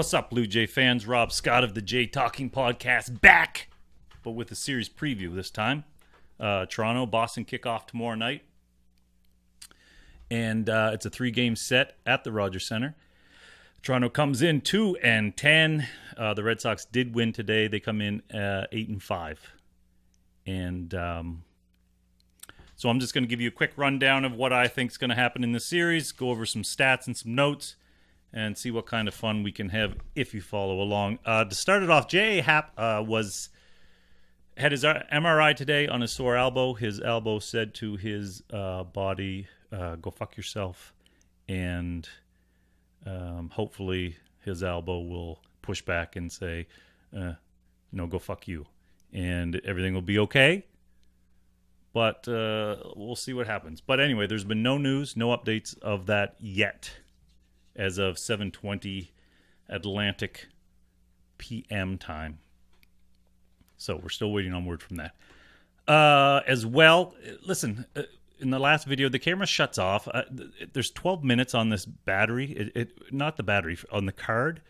What's up, Blue Jay fans? Rob Scott of the Jay Talking Podcast back, but with a series preview this time. Uh, Toronto, Boston kickoff tomorrow night. And uh, it's a three game set at the Rogers Center. Toronto comes in 2 and 10. Uh, the Red Sox did win today. They come in uh, 8 and 5. And um, so I'm just going to give you a quick rundown of what I think is going to happen in the series, go over some stats and some notes and see what kind of fun we can have if you follow along. Uh, to start it off, Jay Happ uh, was had his uh, MRI today on his sore elbow. His elbow said to his uh, body, uh, "Go fuck yourself," and um, hopefully his elbow will push back and say, uh, "No, go fuck you," and everything will be okay. But we'll see what happens. But anyway, there's been no news, no updates of that yet as of 7:20 Atlantic p.m. time. So we're still waiting on word from that. Uh, as well, listen, uh, in the last video, the camera shuts off. Uh, there's 12 minutes on this battery. It, it, not the battery on the card.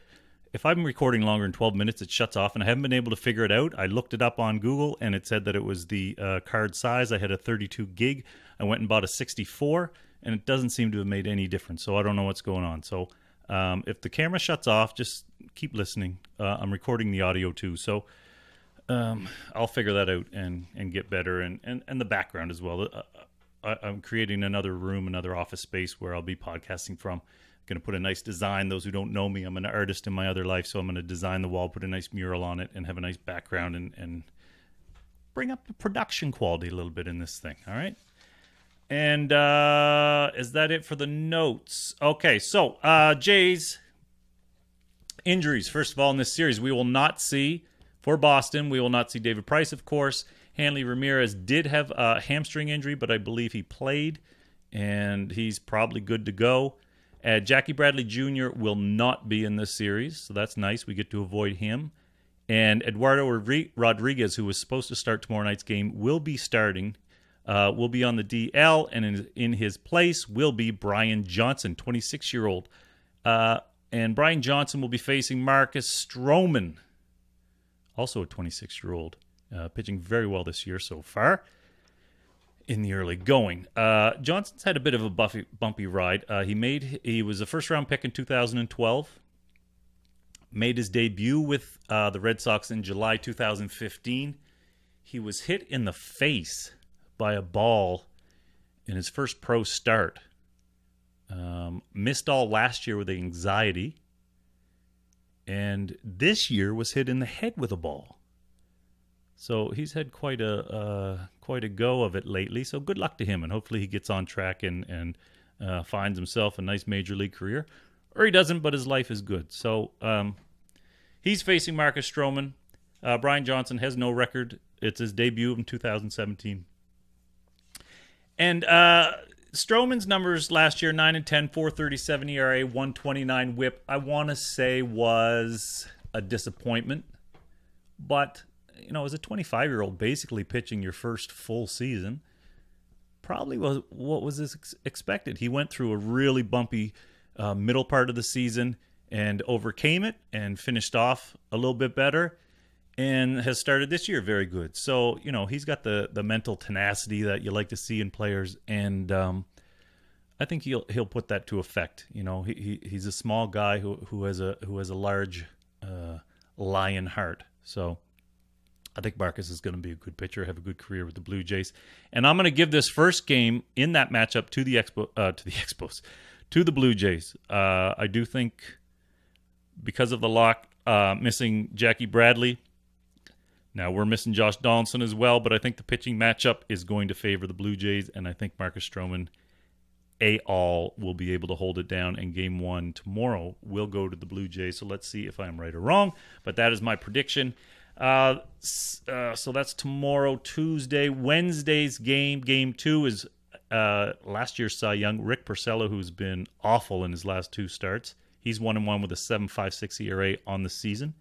If I'm recording longer than 12 minutes, it shuts off, and I haven't been able to figure it out. I looked it up on Google, and it said that it was the uh, card size. I had a 32 gig. I went and bought a 64 and it doesn't seem to have made any difference. So I don't know what's going on. So um, if the camera shuts off, just keep listening. Uh, I'm recording the audio too, so um, I'll figure that out and and get better and and, and the background as well. Uh, uh I, am creating another room, another office space where I'll be podcasting from. Going to put a nice design. Those who don't know me, I'm an artist in my other life, so I'm going to design the wall, put a nice mural on it, and have a nice background and and bring up the production quality a little bit in this thing. All right. And uh, is that it for the notes? Okay, so uh, Jays injuries. First of all, in this series, we will not see for Boston. We will not see David Price, of course. Hanley Ramirez did have a hamstring injury, but I believe he played, and he's probably good to go. Uh, Jackie Bradley Jr. will not be in this series, so that's nice. We get to avoid him. And Eduardo Rodriguez, who was supposed to start tomorrow night's game, will be starting uh, will be on the DL, and in, in, his place will be Brian Johnson, 26 year old. Uh, and Brian Johnson will be facing Marcus Stroman, also a 26 year old, uh, pitching very well this year so far in the early going. Uh, Johnson's had a bit of a buffy, bumpy ride. Uh, he made he was a first round pick in 2012. Made his debut with uh, the Red Sox in July 2015. He was hit in the face by a ball in his first pro start. Um, missed all last year with anxiety. And this year was hit in the head with a ball. So he's had quite a uh, quite a go of it lately. So good luck to him, and hopefully he gets on track and and uh, finds himself a nice major league career, or he doesn't. But his life is good. So um, he's facing Marcus Stroman. Uh, Brian Johnson has no record. It's his debut in 2017. And uh, numbers last year 9 and 10, 437 ERA, 129 whip, I want to say was a disappointment. But, you know, as a 25 year old basically pitching your first full season, probably was what was ex- expected. He went through a really bumpy uh, middle part of the season and overcame it and finished off a little bit better and has started this year very good. So you know he's got the the mental tenacity that you like to see in players, and um, I think he'll he'll put that to effect. You know he, he he's a small guy who who has a who has a large uh, lion heart. So I think Marcus is going to be a good pitcher, have a good career with the Blue Jays, and I'm going to give this first game in that matchup to the expo uh, to the Expos, to the Blue Jays. Uh, I do think because of the lock uh, missing Jackie Bradley, now we're missing Josh Donaldson as well, but I think the pitching matchup is going to favor the Blue Jays, and I think Marcus Stroman a all will be able to hold it down and game one tomorrow will go to the blue jays so let's see if i'm right or wrong but that is my prediction uh, uh, so that's tomorrow tuesday wednesday's game game two is uh, last year's cy young rick Porcello, who's been awful in his last two starts he's one and one with a 756 era on the season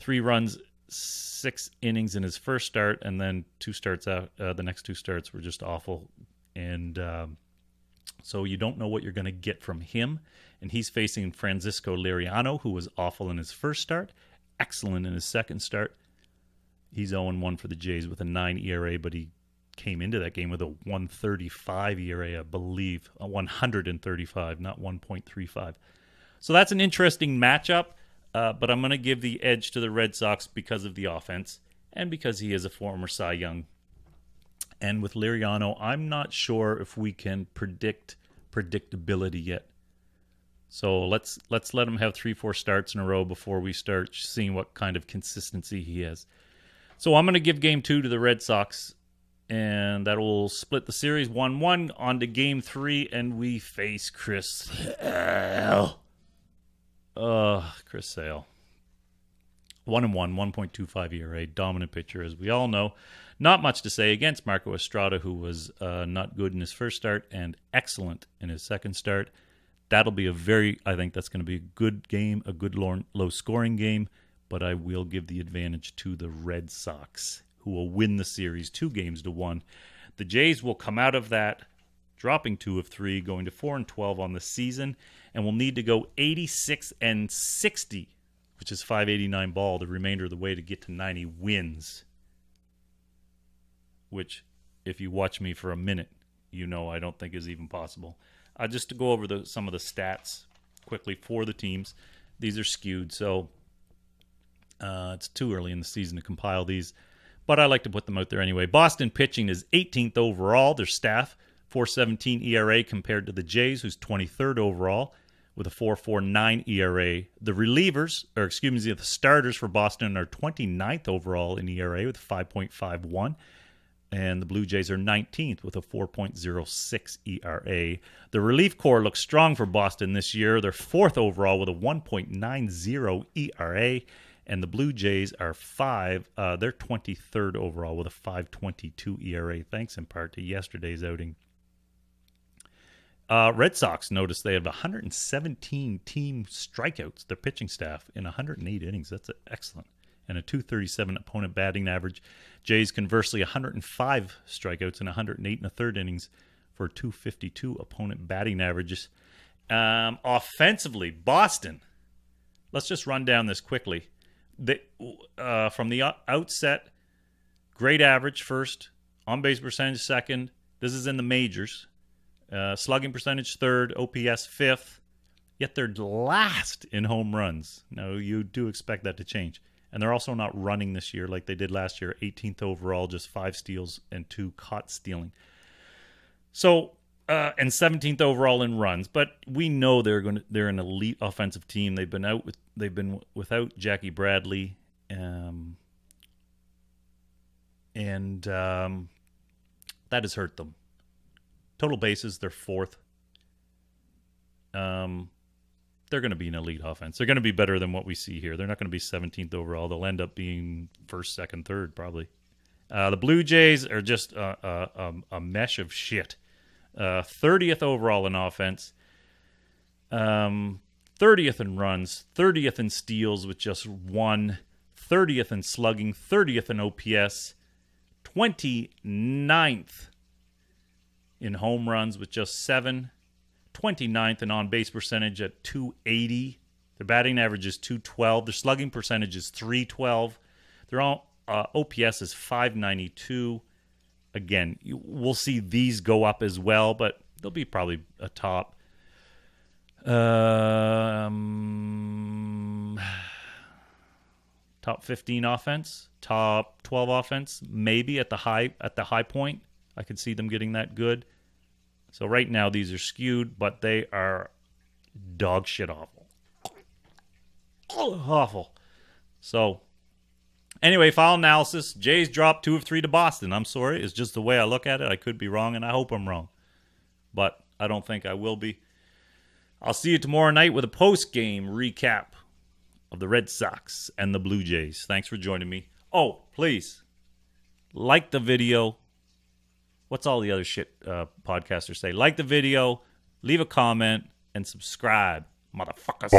three runs six innings in his first start, and then two starts out. Uh, the next two starts were just awful, and um, so you don't know what you're going to get from him. And he's facing Francisco Liriano, who was awful in his first start, excellent in his second start. He's 0-1 for the Jays with a nine ERA, but he came into that game with a 135 ERA, I believe, a 135, not 1.35. So that's an interesting matchup. Uh, but I'm going to give the edge to the Red Sox because of the offense and because he is a former Cy Young. And with Liriano, I'm not sure if we can predict predictability yet. So let's let's let him have three, four starts in a row before we start seeing what kind of consistency he has. So I'm going to give game two to the Red Sox, and that will split the series one-one on to game three, and we face Chris. Uh, Chris Sale. One and one, 1.25 ERA, dominant pitcher, as we all know. Not much to say against Marco Estrada, who was uh, not good in his first start and excellent in his second start. That'll be a very, I think that's going to be a good game, a good low scoring game, but I will give the advantage to the Red Sox, who will win the series two games to one. The Jays will come out of that dropping two of three, going to four and 12 on the season and will need to go 86 and 60, which is 589 ball, the remainder of the way to get to 90 wins. Which, if you watch me for a minute, you know I don't think is even possible. Uh, just to go over the, some of the stats quickly for the teams, these are skewed, so uh, it's too early in the season to compile these, but I like to put them out there anyway. Boston pitching is 18th overall. Their staff 417 ERA compared to the Jays, who's 23rd overall with a 4.49 ERA. The relievers, or excuse me, the starters for Boston are 29th overall in ERA with 5.51, and the Blue Jays are 19th with a 4.06 ERA. The relief corps looks strong for Boston this year. They're fourth overall with a 1.90 ERA. And the Blue Jays are five. Uh, they're 23rd overall with a 5.22 ERA, thanks in part to yesterday's outing uh, Red Sox notice they have 117 team strikeouts. Their pitching staff in 108 innings. That's excellent. And a 237 opponent batting average. Jays conversely 105 strikeouts in 108 and a third innings for 252 opponent batting averages. Um, offensively, Boston. Let's just run down this quickly. They, uh, from the outset, great average first, on base percentage second. This is in the majors. Uh, slugging percentage third, OPS fifth, yet they're last in home runs. Now, you do expect that to change. And they're also not running this year like they did last year 18th overall, just five steals and two caught stealing. So, uh, and 17th overall in runs, but we know they're going to, they're an elite offensive team. They've been out with they've been without Jackie Bradley, um, and um, that has hurt them. Total bases, they're fourth. Um, they're going to be an elite offense. They're going to be better than what we see here. They're not going to be 17th overall. They'll end up being first, second, third, probably. Uh, the Blue Jays are just a, a, a mesh of shit. Uh, 30th overall in offense, um, 30th in runs, 30th in steals with just one, 30th in slugging, 30th in OPS, 29th in home runs with just seven, 29th in on base percentage at 280. Their batting average is 212. Their slugging percentage is 312. Their all, uh, OPS is 592. Again, you, we'll see these go up as well, but they'll be probably a top. Um, top 15 offense, top 12 offense, maybe at the high at the high point. I could see them getting that good. So right now these are skewed, but they are dog shit awful. Oh, awful. So anyway, file analysis. Jays dropped two of three to Boston. I'm sorry. It's just the way I look at it. I could be wrong, and I hope I'm wrong. But I don't think I will be. I'll see you tomorrow night with a post game recap of the Red Sox and the Blue Jays. Thanks for joining me. Oh, please like the video, what's all the other shit uh, podcasters say? Like the video, leave a comment, and subscribe, motherfuckers.